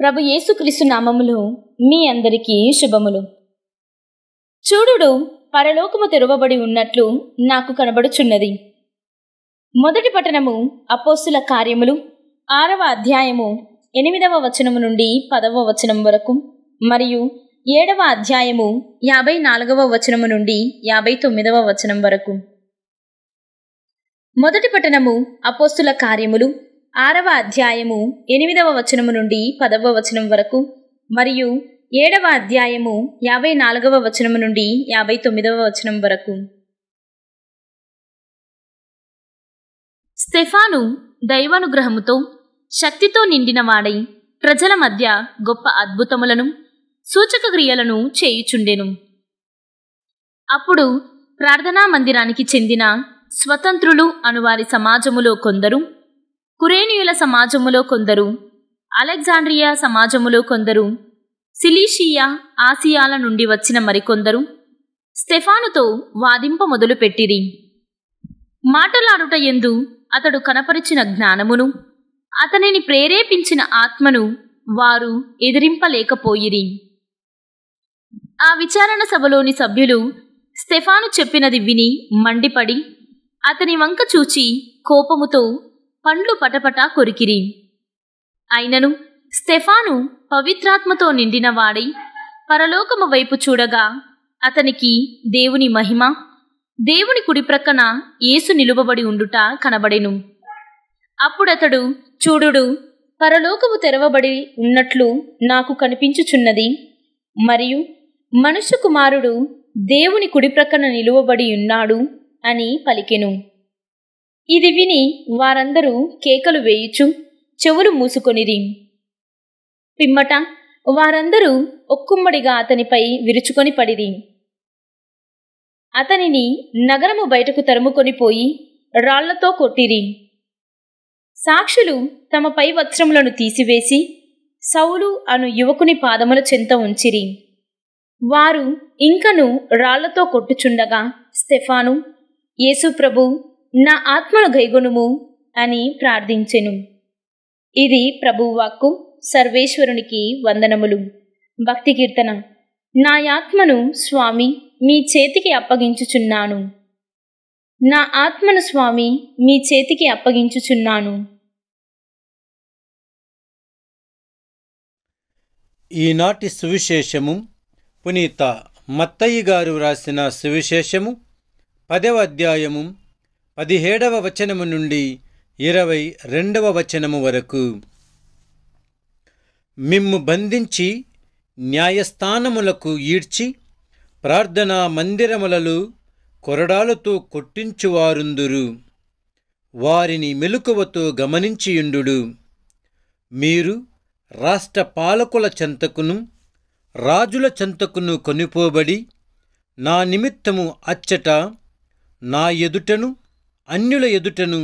ప్రభు యేసుక్రీస్తు నామములు మీ అందరికీ శుభములు చూడుడు పరలోకము తెరవబడి ఉన్నట్లు నాకు కనబడుచున్నది మొదటి పట్టణము అపోస్తుల కార్యములు ఆరవ అధ్యాయము ఎనిమిదవ వచనము నుండి పదవ వచనం వరకు మరియు ఏడవ అధ్యాయము యాభై నాలుగవ వచనము నుండి యాభై తొమ్మిదవ వచనం వరకు మొదటి పట్టణము అపోస్తుల కార్యములు ఆరవ అధ్యాయము ఎనిమిదవ వచనము నుండి పదవ వచనం వరకు మరియు ఏడవ అధ్యాయము యాభై నాలుగవ వచనము నుండి యాభై తొమ్మిదవ వచనం వరకు స్టెఫాను దైవానుగ్రహముతో శక్తితో నిండినవాడై ప్రజల మధ్య గొప్ప అద్భుతములను సూచక క్రియలను చేయుచుండెను అప్పుడు ప్రార్థనా మందిరానికి చెందిన స్వతంత్రులు అనువారి సమాజములో కొందరు కురేనియుల సమాజములో కొందరు అలెగ్జాండ్రియా సమాజములో కొందరు సిలీషియా ఆసియాల నుండి వచ్చిన మరికొందరు స్టెఫానుతో వాదింప మొదలుపెట్టిరి మాటలాడుట ఎందు అతడు కనపరిచిన జ్ఞానమును అతనిని ప్రేరేపించిన ఆత్మను వారు ఎదిరింపలేకపోయిరి ఆ విచారణ సభలోని సభ్యులు స్టెఫాను చెప్పినది విని మండిపడి అతని వంక చూచి కోపముతో పండ్లు పటపటా కొరికిరి అయినను స్టెఫాను పవిత్రాత్మతో నిండిన వాడై పరలోకము వైపు చూడగా అతనికి దేవుని మహిమ దేవుని కుడి ప్రక్కన యేసు నిలువబడి ఉండుట కనబడెను అప్పుడతడు చూడుడు పరలోకము తెరవబడి ఉన్నట్లు నాకు కనిపించుచున్నది మరియు మనుష్య కుమారుడు దేవుని కుడి ప్రక్కన నిలువబడి ఉన్నాడు అని పలికెను ఇది విని వారందరూ కేకలు వేయుచు చెవులు మూసుకొనిరి పిమ్మట వారందరూ ఒక్కుమ్మడిగా అతనిపై విరుచుకొని పడిరి అతనిని నగరము బయటకు తరుముకొని పోయి రాళ్లతో కొట్టిరి సాక్షులు తమ పై వస్త్రములను తీసివేసి సౌలు అను యువకుని పాదముల చెంత ఉంచిరి వారు ఇంకను రాళ్లతో కొట్టుచుండగా స్టెఫాను యేసుప్రభు నా ఆత్మను గైగొనుము అని ప్రార్థించెను ఇది ప్రభువాక్కు సర్వేశ్వరునికి వందనములు భక్తి కీర్తన నా ఆత్మను స్వామి మీ చేతికి అప్పగించుచున్నాను నా ఆత్మను స్వామి మీ చేతికి అప్పగించుచున్నాను ఈనాటి సువిశేషము పునీత మత్తయ్య గారు వ్రాసిన సువిశేషము పదవ అధ్యాయము పదిహేడవ వచనము నుండి ఇరవై రెండవ వచనము వరకు మిమ్ము బంధించి న్యాయస్థానములకు ఈడ్చి ప్రార్థనా మందిరములలో కొరడాలతో కొట్టించువారుందురు వారిని మెలుకువతో గమనించియుండు మీరు రాష్ట్ర పాలకుల చెంతకును రాజుల చెంతకును కొనిపోబడి నా నిమిత్తము అచ్చట నా ఎదుటను అన్యుల ఎదుటను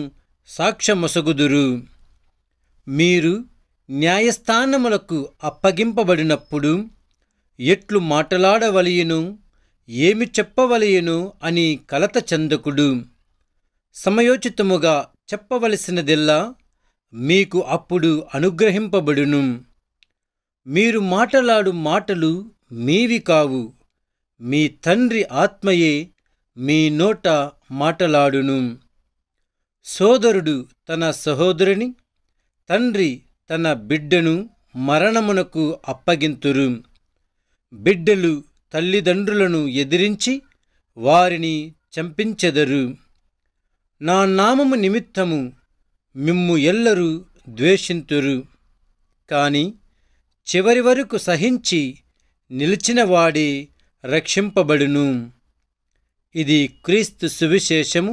సాక్ష్యమొసగుదురు మీరు న్యాయస్థానములకు అప్పగింపబడినప్పుడు ఎట్లు మాటలాడవలయను ఏమి చెప్పవలయను అని కలత చెందకుడు సమయోచితముగా చెప్పవలసినదెల్లా మీకు అప్పుడు అనుగ్రహింపబడును మీరు మాటలాడు మాటలు మీవి కావు మీ తండ్రి ఆత్మయే మీ నోట మాటలాడును సోదరుడు తన సహోదరుని తండ్రి తన బిడ్డను మరణమునకు అప్పగింతురు బిడ్డలు తల్లిదండ్రులను ఎదిరించి వారిని చంపించెదరు నా నామము నిమిత్తము మిమ్ము ఎల్లరూ ద్వేషింతురు కాని చివరి వరకు సహించి నిలిచినవాడే రక్షింపబడును ఇది క్రీస్తు సువిశేషము